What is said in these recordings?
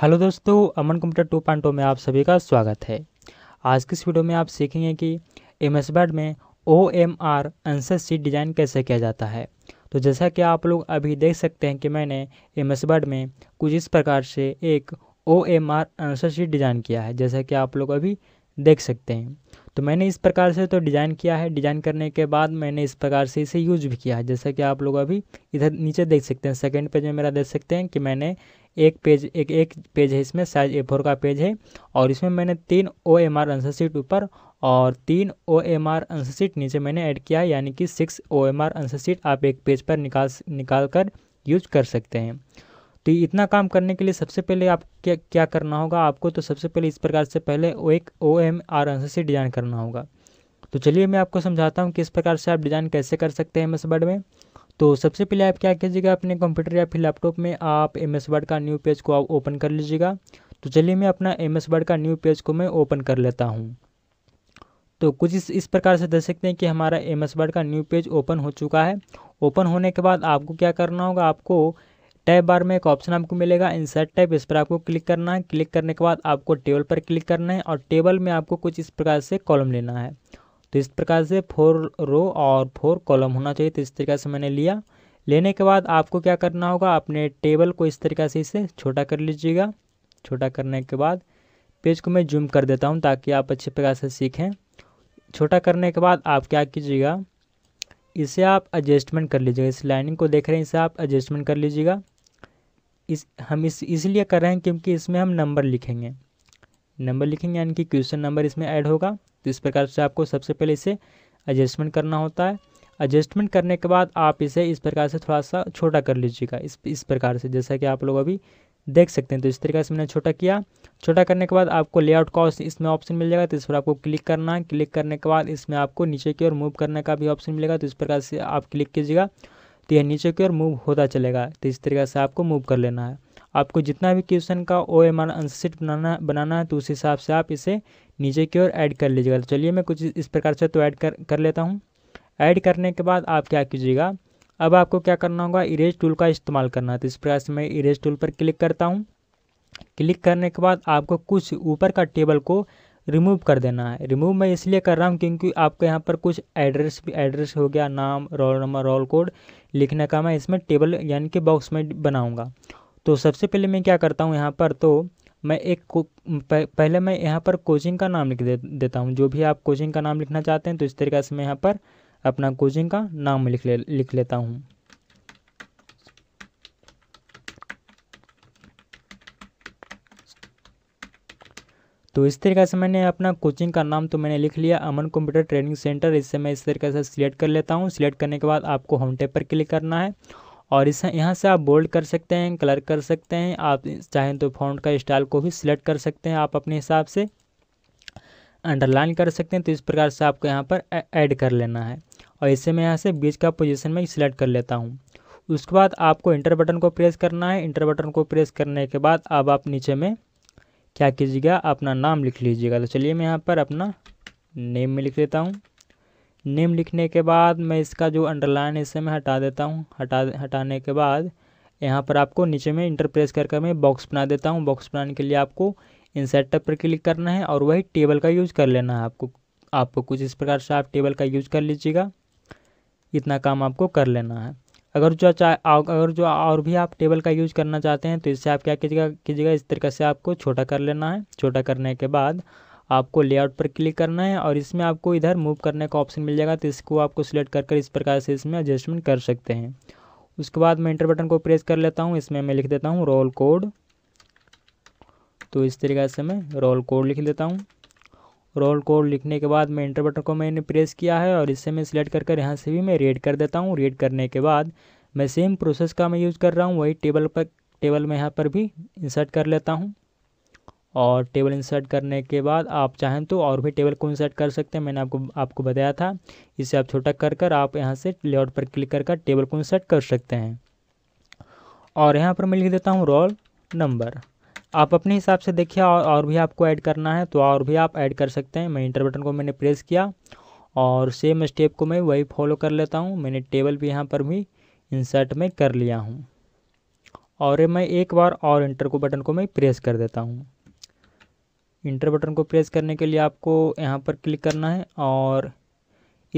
hello दोस्तों अमन computer two point में आप सभी का स्वागत है आज की इस वीडियो में आप सीखेंगे कि एम एस वर्ड में O M R answer sheet design कैसे किया जाता है तो जैसा कि आप लोग अभी देख सकते हैं कि मैंने एम एस वर्ड में कुछ इस प्रकार से एक O M R answer sheet design किया है जैसा कि आप लोग अभी देख सकते हैं तो मैंने इस प्रकार से तो डिज़ाइन किया है डिज़ाइन करने के बाद मैंने इस प्रकार से इसे यूज भी किया है जैसा कि आप लोग अभी इधर नीचे देख सकते हैं सेकेंड पेज में मेरा देख सकते हैं कि मैंने एक पेज एक एक पेज है इसमें साइज ए फोर का पेज है और इसमें मैंने तीन O M R answer sheet ऊपर और तीन O M R answer sheet नीचे मैंने ऐड किया है यानी कि six O M R answer sheet आप एक पेज पर निकाल निकाल कर यूज कर सकते हैं तो इतना काम करने के लिए सबसे पहले आप क्या क्या करना होगा आपको तो सबसे पहले इस प्रकार से पहले ओ एक ओ एम आर आंसर से डिज़ाइन करना होगा तो चलिए मैं आपको समझाता हूँ किस प्रकार से आप डिज़ाइन कैसे कर सकते हैं एम एस वर्ड में तो सबसे पहले आप क्या कीजिएगा अपने कंप्यूटर या फिर लैपटॉप में आप एम एस वर्ड का न्यू पेज को आप ओपन कर लीजिएगा तो चलिए मैं अपना एम एस वर्ड का न्यू पेज को मैं ओपन कर लेता हूँ तो कुछ इस इस प्रकार से देख सकते हैं कि हमारा एम एस वर्ड का न्यू पेज ओपन हो चुका है ओपन होने के बाद आपको क्या करना होगा आपको टैब बार में एक ऑप्शन आपको मिलेगा इंसर्ट टैब इस पर आपको क्लिक करना है क्लिक करने के बाद आपको टेबल पर क्लिक करना है और टेबल में आपको कुछ इस प्रकार से कॉलम लेना है तो इस प्रकार से फोर रो और फोर कॉलम होना चाहिए तो इस तरीके से मैंने लिया लेने के बाद आपको क्या करना होगा अपने टेबल को इस तरीके से इसे छोटा कर लीजिएगा छोटा करने के बाद पेज को मैं जूम कर देता हूँ ताकि आप अच्छे प्रकार से सीखें छोटा करने के बाद आप क्या कीजिएगा इसे आप एडजस्टमेंट कर लीजिएगा इस लाइनिंग को देख रहे हैं इसे आप एडजस्टमेंट कर लीजिएगा इस हम इस इसलिए कर रहे हैं क्योंकि इसमें हम नंबर लिखेंगे नंबर लिखेंगे यानी कि क्वेश्चन नंबर इसमें ऐड होगा तो इस प्रकार से आपको सबसे पहले इसे एडजस्टमेंट करना होता है एडजस्टमेंट करने के बाद आप इसे इस प्रकार से थोड़ा सा छोटा कर लीजिएगा इस इस प्रकार से जैसा कि आप लोग अभी देख सकते हैं तो इस तरीके से मैंने छोटा किया छोटा करने के बाद आपको लेआउट का इसमें ऑप्शन मिल जाएगा तो इस पर आपको क्लिक करना है क्लिक करने के बाद इसमें आपको नीचे की ओर मूव करने का भी ऑप्शन मिलेगा तो इस प्रकार से आप क्लिक कीजिएगा तो यह नीचे की ओर मूव होता चलेगा तो इस तरीके से आपको मूव कर लेना है आपको जितना भी क्वेश्चन का O M R answer sheet बनाना बनाना है तो उस हिसाब से आप इसे नीचे की ओर ऐड कर लीजिएगा तो चलिए मैं कुछ इस प्रकार से तो ऐड कर कर लेता हूँ ऐड करने के बाद आप क्या कीजिएगा अब आपको क्या करना होगा इरेज टूल का इस्तेमाल करना है तो इस प्रकार से मैं इरेज टूल पर क्लिक करता हूँ क्लिक करने के बाद आपको कुछ ऊपर का टेबल को रिमूव कर देना है रिमूव मैं इसलिए कर रहा हूँ क्योंकि आपको यहाँ पर कुछ एड्रेस भी एड्रेस हो गया नाम रोल नंबर रोल कोड लिखने का मैं इसमें टेबल यानी कि बॉक्स में बनाऊँगा तो सबसे पहले मैं क्या करता हूँ यहाँ पर तो मैं एक पहले मैं यहाँ पर कोचिंग का नाम लिख दे, देता हूँ जो भी आप कोचिंग का नाम लिखना चाहते हैं तो इस तरीके से मैं यहाँ पर अपना कोचिंग का नाम लिख ले लिख लेता हूँ तो इस तरीके से मैंने अपना कोचिंग का नाम तो मैंने लिख लिया अमन कंप्यूटर ट्रेनिंग सेंटर इससे मैं इस तरीके से सिलेक्ट कर लेता हूँ सिलेक्ट करने के बाद आपको होम टैप पर क्लिक करना है और इस यहाँ से आप बोल्ड कर सकते हैं कलर कर सकते हैं आप चाहें तो फ़ॉन्ट का स्टाइल को भी सिलेक्ट कर सकते हैं आप अपने हिसाब से अंडरलाइन कर सकते हैं तो इस प्रकार से आपको यहाँ पर ऐड कर लेना है और इसे मैं यहाँ से बीच का पोजीशन में सिलेक्ट कर लेता हूँ उसके बाद आपको इंटर बटन को प्रेस करना है इंटर बटन को प्रेस करने के बाद अब आप नीचे में क्या कीजिएगा अपना नाम लिख लीजिएगा तो चलिए मैं यहाँ पर अपना नेम में लिख देता हूँ नेम लिखने के बाद मैं इसका जो अंडरलाइन इसे मैं हटा देता हूँ हटा हटाने के बाद यहाँ पर आपको नीचे में इंटर प्रेस कर कर मैं बॉक्स बना देता हूँ बॉक्स बनाने के लिए आपको इन सेटअप पर क्लिक करना है और वही टेबल का यूज़ कर लेना है आपको आपको कुछ इस प्रकार से आप टेबल का यूज़ कर लीजिएगा इतना काम आपको कर लेना है अगर जो चाहे अगर जो और भी आप टेबल का यूज करना चाहते हैं तो इससे आप क्या कीजिएगा कीजिएगा इस तरीके से आपको छोटा कर लेना है छोटा करने के बाद आपको लेआउट पर क्लिक करना है और इसमें आपको इधर मूव करने का ऑप्शन मिल जाएगा तो इसको आपको सिलेक्ट कर कर इस प्रकार से इसमें एडजस्टमेंट कर सकते हैं उसके बाद मैं इंटर बटन को प्रेस कर लेता हूँ इसमें मैं लिख देता हूँ रोल कोड तो इस तरीके से मैं रोल कोड लिख देता हूँ रोल कोड लिखने के बाद मैं इंटर बटन को मैंने प्रेस किया है और इससे मैं सिलेक्ट कर कर यहाँ से भी मैं रेड कर देता हूँ रेड करने के बाद मैं सेम प्रोसेस का मैं यूज़ कर रहा हूँ वही टेबल पर टेबल में यहाँ पर भी इंसर्ट कर लेता हूँ और टेबल इंसर्ट करने के बाद आप चाहें तो और भी टेबल को इंसर्ट कर सकते हैं मैंने आपको आपको बताया था इसे आप छोटा कर कर आप यहाँ से लेआउट पर क्लिक कर कर टेबल को इंसर्ट कर सकते हैं और यहाँ पर मैं लिख देता हूँ रोल नंबर आप अपने हिसाब से देखिए और, और भी आपको ऐड करना है तो और भी आप ऐड कर सकते हैं मैं इंटर बटन को मैंने प्रेस किया और सेम स्टेप को मैं वही फॉलो कर लेता हूँ मैंने टेबल भी यहाँ पर भी इंसर्ट में कर लिया हूँ और मैं एक बार और इंटर को बटन को मैं प्रेस कर देता हूँ इंटर बटन को प्रेस करने के लिए आपको यहाँ पर क्लिक करना है और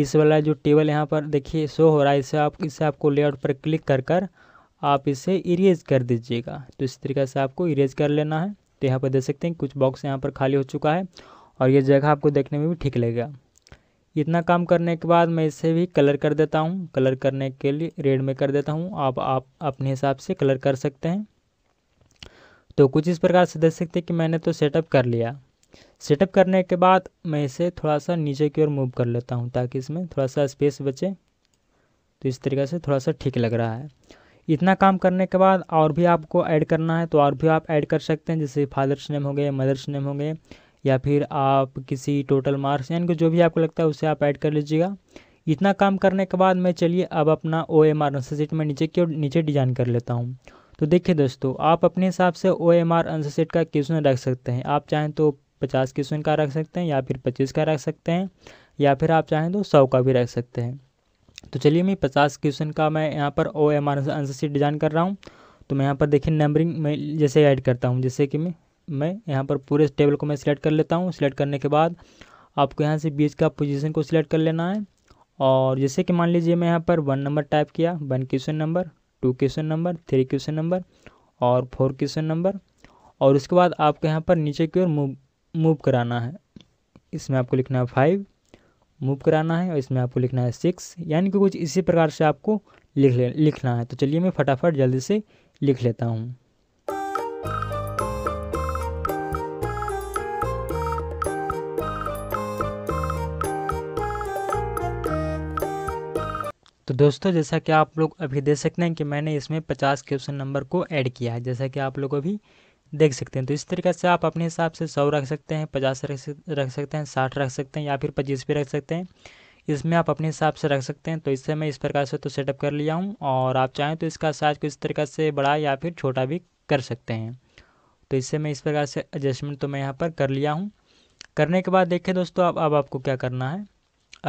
इस वाला जो टेबल यहाँ पर देखिए शो हो रहा है इसे आप इससे आपको लेआउट पर क्लिक कर कर आप इसे इरेज कर दीजिएगा तो इस तरीके से आपको इरेज कर लेना है तो यहाँ पर देख सकते हैं कुछ बॉक्स यहाँ पर खाली हो चुका है और ये जगह आपको देखने में भी ठीक लगेगा इतना काम करने के बाद मैं इसे भी कलर कर देता हूँ कलर करने के लिए रेड में कर देता हूँ आप आप अपने हिसाब से कलर कर सकते हैं तो कुछ इस प्रकार से देख सकते हैं कि मैंने तो सेटअप कर लिया सेटअप करने के बाद मैं इसे थोड़ा सा नीचे की ओर मूव कर लेता हूँ ताकि इसमें थोड़ा सा स्पेस बचे तो इस तरीके से थोड़ा सा ठीक लग रहा है इतना काम करने के बाद और भी आपको ऐड करना है तो और भी आप ऐड कर सकते हैं जैसे फादर्स नेम हो गए मदर्स नेम हो गए या फिर आप किसी टोटल मार्क्स यानी कि जो भी आपको लगता है उसे आप ऐड कर लीजिएगा इतना काम करने के बाद मैं चलिए अब अपना O M R answer set में नीचे की ओर नीचे डिजाइन कर लेता हूँ तो देखिए दोस्तों आप अपने हिसाब से O M R answer set का क्वेश्चन रख सकते हैं आप चाहें तो पचास क्वेश्चन का रख सकते हैं या फिर पच्चीस का रख सकते हैं या फिर आप चाहें तो सौ का भी रख सकते हैं तो चलिए मैं पचास क्वेश्चन का मैं यहाँ पर O M R answer sheet design कर रहा हूँ तो मैं यहाँ पर देखिए नंबरिंग में जैसे ऐड करता हूँ जैसे कि मैं मैं यहाँ पर पूरे टेबल को मैं सिलेक्ट कर लेता हूँ सिलेक्ट करने के बाद आपको यहाँ से बीच का पोजीशन को सिलेक्ट कर लेना है और जैसे कि मान लीजिए मैं यहाँ पर वन नंबर टाइप किया one question number two question number three question number और फोर क्वेश्चन नंबर और उसके बाद आपको यहाँ पर नीचे की ओर मूव मूव कराना है इसमें आपको लिखना है फाइव मूव कराना है और इसमें आपको लिखना है सिक्स यानी कि कुछ इसी प्रकार से आपको लिख ले लिखना है तो चलिए मैं फटाफट जल्दी से लिख लेता हूँ तो दोस्तों जैसा कि आप लोग अभी देख सकते हैं कि मैंने इसमें 50 क्वेश्चन नंबर को ऐड किया है जैसा कि आप लोग अभी देख सकते हैं तो इस तरीके से आप अपने हिसाब से सौ रख सकते हैं पचास रख सकते हैं साठ रख सकते हैं या फिर पच्चीस भी रख सकते हैं इसमें आप अपने हिसाब से रख सकते हैं तो इससे मैं इस प्रकार से तो सेटअप कर लिया हूँ और आप चाहें तो इसका साइज को इस तरीके से बड़ा या फिर छोटा भी कर सकते हैं तो इससे मैं इस प्रकार से एडजस्टमेंट तो मैं यहाँ पर कर लिया हूँ करने के बाद देखें दोस्तों अब अब आपको क्या करना है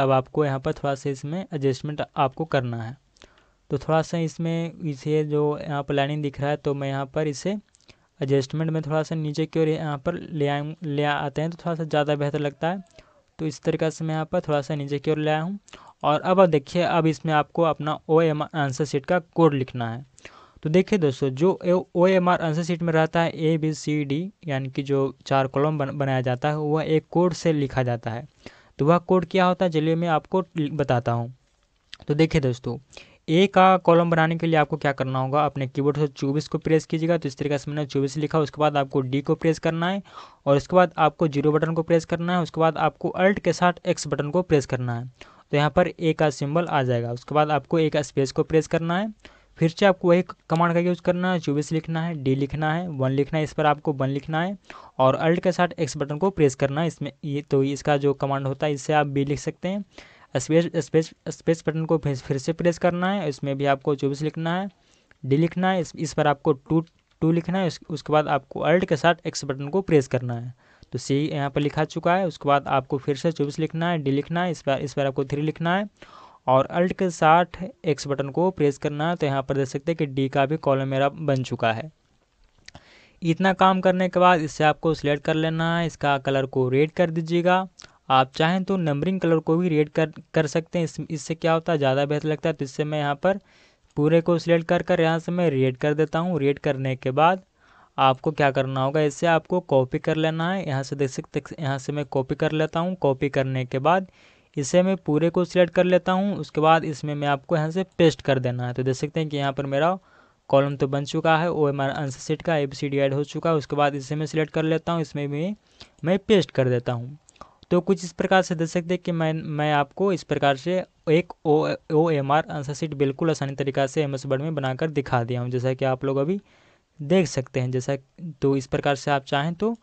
अब आपको यहाँ पर थोड़ा सा इसमें एडजस्टमेंट आपको करना है तो थोड़ा सा इसमें इसे जो यहाँ पर लाइनिंग दिख रहा है तो मैं यहाँ पर इसे एडजस्टमेंट में थोड़ा सा नीचे की ओर यहाँ पर ले आए ले आते हैं तो थोड़ा सा ज़्यादा बेहतर लगता है तो इस तरीके से मैं यहाँ पर थोड़ा सा नीचे की ओर ले आया हूँ और अब देखिए अब इसमें आपको अपना ओ एम आंसर सीट का कोड लिखना है तो देखिए दोस्तों जो O M R answer sheet में रहता है ए बी सी डी यानी कि जो चार कॉलम बन, बनाया जाता है वह एक कोड से लिखा जाता है तो वह कोड क्या होता है चलिए मैं आपको बताता हूँ तो देखिए दोस्तों ए का कॉलम बनाने के लिए आपको क्या करना होगा अपने कीबोर्ड से चौबीस को प्रेस कीजिएगा तो इस तरीके से मैंने चौबीस लिखा उसके बाद आपको डी को प्रेस करना है और उसके बाद आपको जीरो बटन को प्रेस करना है उसके बाद आपको अल्ट के साथ एक्स बटन को प्रेस करना है तो यहाँ पर ए का सिंबल आ जाएगा उसके बाद आपको ए का स्पेस को प्रेस करना है फिर से आपको वही कमांड का यूज़ करना है चौबीस लिखना है डी लिखना है वन लिखना है इस पर आपको वन लिखना है और अल्ट के साथ एक्स बटन को प्रेस करना है इसमें ये तो इसका जो कमांड होता है इससे आप बी लिख सकते हैं स्पेस स्पेस स्पेस बटन को फिर से प्रेस करना है इसमें भी आपको चौबीस लिखना है डी लिखना है इस, इस पर आपको टू टू लिखना है उस, उसके बाद आपको अल्ट के साथ एक्स बटन को प्रेस करना है तो सी यहाँ पर लिखा चुका है उसके बाद आपको फिर से चौबीस लिखना है डी लिखना है इस पर इस पर आपको थ्री लिखना है और अल्ट के साथ एक्स बटन को प्रेस करना है तो यहाँ पर देख सकते हैं कि डी का भी कॉलम मेरा बन चुका है इतना काम करने के बाद इससे आपको सिलेक्ट कर लेना है इसका कलर को रेड कर दीजिएगा आप चाहें तो नंबरिंग कलर को भी रेड कर कर सकते हैं इस इससे क्या होता है ज़्यादा बेहतर लगता है तो इससे मैं यहाँ पर पूरे को सिलेक्ट कर कर यहाँ से मैं रेड कर देता हूँ रेड करने के बाद आपको क्या करना होगा इससे आपको कॉपी कर लेना है यहाँ से देख सकते यहाँ से मैं कॉपी कर लेता हूँ कॉपी करने के बाद इसे मैं पूरे को सिलेक्ट कर लेता हूँ उसके बाद इसमें मैं आपको यहाँ से पेस्ट कर देना है तो देख सकते हैं कि यहाँ पर मेरा कॉलम तो बन चुका है वो हमारा आंसर सीट का A B C D add हो चुका है उसके बाद इसे मैं सिलेक्ट कर लेता हूँ इसमें भी मैं पेस्ट कर देता हूँ तो कुछ इस प्रकार से देख सकते हैं कि मैं मैं आपको इस प्रकार से एक O O M R answer sheet बिल्कुल आसानी तरीका से एम एस वर्ड में बनाकर दिखा दिया हूँ जैसा कि आप लोग अभी देख सकते हैं जैसा तो इस प्रकार से आप चाहें तो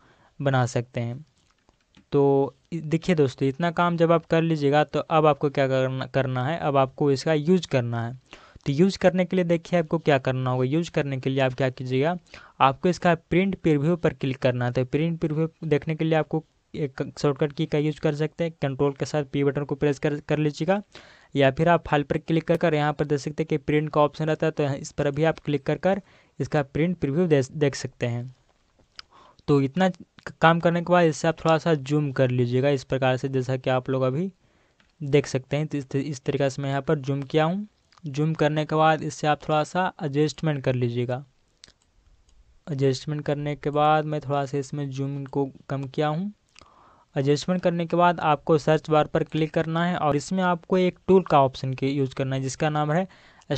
बना सकते हैं तो देखिए दोस्तों इतना काम जब आप कर लीजिएगा तो अब आपको क्या करना करना है अब आपको इसका यूज़ करना है तो यूज़ करने के लिए देखिए आपको क्या करना होगा यूज़ करने के लिए आप क्या कीजिएगा आपको इसका प्रिंट प्रिव्यू पर क्लिक करना है तो प्रिंट प्रिव्यू देखने के लिए आपको शॉर्टकट की का यूज़ कर सकते हैं कंट्रोल के साथ पी बटन को प्रेस कर कर लीजिएगा या फिर आप फाइल पर क्लिक कर कर यहाँ पर देख सकते हैं कि प्रिंट का ऑप्शन रहता है तो इस पर भी आप क्लिक कर कर इसका प्रिंट प्रिव्यू देख सकते हैं तो इतना काम करने के बाद इससे आप थोड़ा सा जूम कर लीजिएगा इस प्रकार से जैसा कि आप लोग अभी देख सकते हैं तो इस तरीके से मैं यहाँ पर जूम किया हूँ जूम करने के बाद इससे आप थोड़ा सा एडजस्टमेंट कर लीजिएगा एडजस्टमेंट करने के बाद मैं थोड़ा सा इसमें जूम को कम किया हूँ एडजस्टमेंट करने के बाद आपको सर्च बार पर क्लिक करना है और इसमें आपको एक टूल का ऑप्शन के यूज़ करना है जिसका नाम है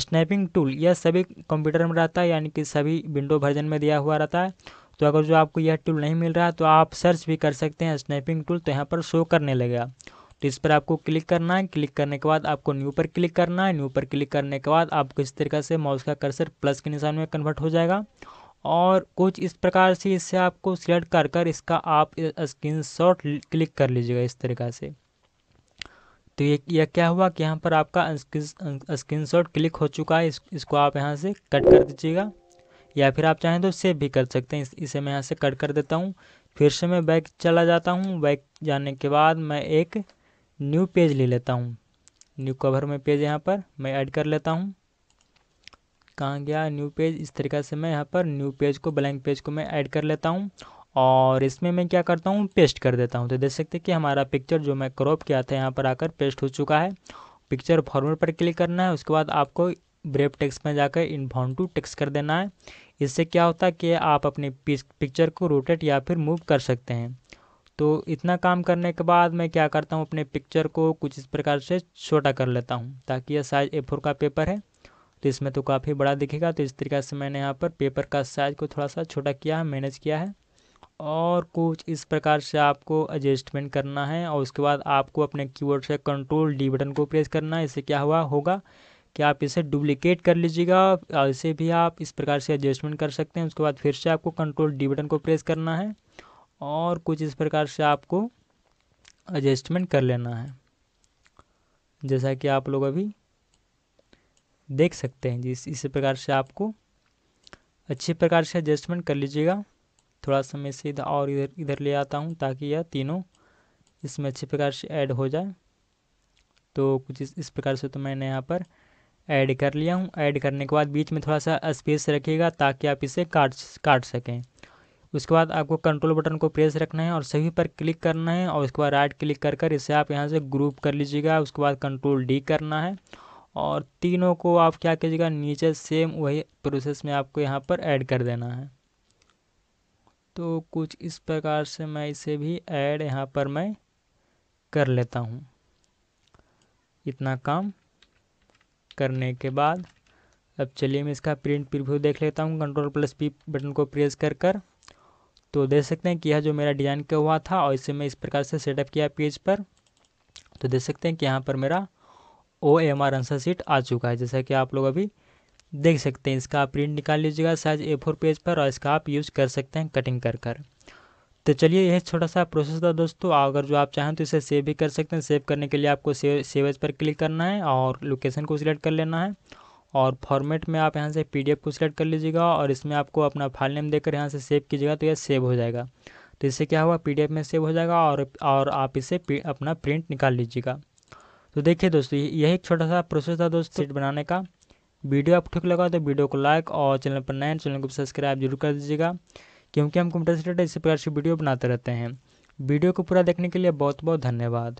स्नैपिंग टूल यह सभी कंप्यूटर में रहता है यानी कि सभी विंडो वर्जन में दिया हुआ रहता है तो अगर जो आपको यह टूल नहीं मिल रहा है तो आप सर्च भी कर सकते हैं स्नैपिंग टूल तो यहाँ पर शो करने लगेगा तो इस पर आपको क्लिक करना है क्लिक करने के बाद आपको न्यू पर क्लिक करना है न्यू पर क्लिक करने के बाद आपको इस तरीके से माउस का कर्सर प्लस के निशान में कन्वर्ट हो जाएगा और कुछ इस प्रकार से इसे आपको सिलेक्ट कर कर इसका आप स्क्रीन शॉट क्लिक कर लीजिएगा इस तरीका से तो ये यह क्या हुआ कि यहाँ पर आपका स्क्रीन शॉट क्लिक हो चुका है इस, इसको आप यहाँ से कट कर दीजिएगा या फिर आप चाहें तो सेव भी कर सकते हैं इस, इसे मैं यहाँ से कट कर देता हूँ फिर से मैं बैक चला जाता हूँ बैक जाने के बाद मैं एक न्यू पेज ले लेता हूँ न्यू कवर में पेज यहाँ पर मैं ऐड कर लेता हूँ कहाँ गया न्यू पेज इस तरीके से मैं यहाँ पर न्यू पेज को ब्लैंक पेज को मैं ऐड कर लेता हूँ और इसमें मैं क्या करता हूँ पेस्ट कर देता हूँ तो देख सकते हैं कि हमारा पिक्चर जो मैं क्रॉप किया था यहाँ पर आकर पेस्ट हो चुका है पिक्चर फॉर्मेट पर क्लिक करना है उसके बाद आपको ब्रेप टेक्स्ट में जाकर इन टू टेक्स कर देना है इससे क्या होता है कि आप अपने पिक्चर को रोटेट या फिर मूव कर सकते हैं तो इतना काम करने के बाद मैं क्या करता हूँ अपने पिक्चर को कुछ इस प्रकार से छोटा कर लेता हूँ ताकि यह साइज ए का पेपर है तो इसमें तो काफ़ी बड़ा दिखेगा तो इस तरीके से मैंने यहाँ पर पेपर का साइज को थोड़ा सा छोटा किया है मैनेज किया है और कुछ इस प्रकार से आपको एडजस्टमेंट करना है और उसके बाद आपको अपने कीबोर्ड से कंट्रोल डी बटन को प्रेस करना है इससे क्या हुआ होगा कि आप इसे डुप्लिकेट कर लीजिएगा और इसे भी आप इस प्रकार से एडजस्टमेंट कर सकते हैं उसके बाद फिर से आपको कंट्रोल डी बटन को प्रेस करना है और कुछ इस प्रकार से आपको एडजस्टमेंट कर लेना है जैसा कि आप लोग अभी देख सकते हैं जिस इसी प्रकार से आपको अच्छे प्रकार से एडजस्टमेंट कर लीजिएगा थोड़ा सा मैं इधर और इधर इधर ले आता हूँ ताकि यह तीनों इसमें अच्छे प्रकार से ऐड हो जाए तो कुछ इस, इस प्रकार से तो मैंने यहाँ पर ऐड कर लिया हूँ ऐड करने के बाद बीच में थोड़ा सा स्पेस रखिएगा ताकि आप इसे काट काट सकें उसके बाद आपको कंट्रोल बटन को प्रेस रखना है और सभी पर क्लिक करना है और उसके बाद राइट क्लिक कर कर इसे आप यहाँ से ग्रुप कर लीजिएगा उसके बाद कंट्रोल डी करना है और तीनों को आप क्या कीजिएगा नीचे सेम वही प्रोसेस में आपको यहाँ पर ऐड कर देना है तो कुछ इस प्रकार से मैं इसे भी ऐड यहाँ पर मैं कर लेता हूँ इतना काम करने के बाद अब चलिए मैं इसका प्रिंट प्रिव्यू देख लेता हूँ कंट्रोल प्लस पी बटन को प्रेस कर कर तो देख सकते हैं कि यह जो मेरा डिज़ाइन का हुआ था और इसे मैं इस प्रकार से सेटअप किया पेज पर तो देख सकते हैं कि यहाँ पर मेरा O M R answer sheet आ चुका है जैसा कि आप लोग अभी देख सकते हैं इसका आप प्रिंट निकाल लीजिएगा साइज ए फोर पेज पर और इसका आप यूज़ कर सकते हैं कटिंग कर कर तो चलिए यह छोटा सा प्रोसेस था दोस्तों अगर जो आप चाहें तो इसे सेव भी कर सकते हैं सेव करने के लिए आपको सेव सेवेज पर क्लिक करना है और लोकेशन को सिलेक्ट कर लेना है और फॉर्मेट में आप यहाँ से पी को सिलेक्ट कर लीजिएगा और इसमें आपको अपना फाइल नेम देकर यहाँ से सेव कीजिएगा तो यह सेव हो जाएगा तो इससे क्या हुआ पी में सेव हो जाएगा और और आप इसे अपना प्रिंट निकाल लीजिएगा तो देखिए दोस्तों यही एक छोटा सा प्रोसेस था दोस्तों सीट बनाने का वीडियो आप ठीक लगा तो वीडियो को लाइक और चैनल पर नए चैनल को सब्सक्राइब जरूर कर दीजिएगा क्योंकि हम कंप्यूटर से इसी प्रकार से वीडियो बनाते रहते हैं वीडियो को पूरा देखने के लिए बहुत बहुत धन्यवाद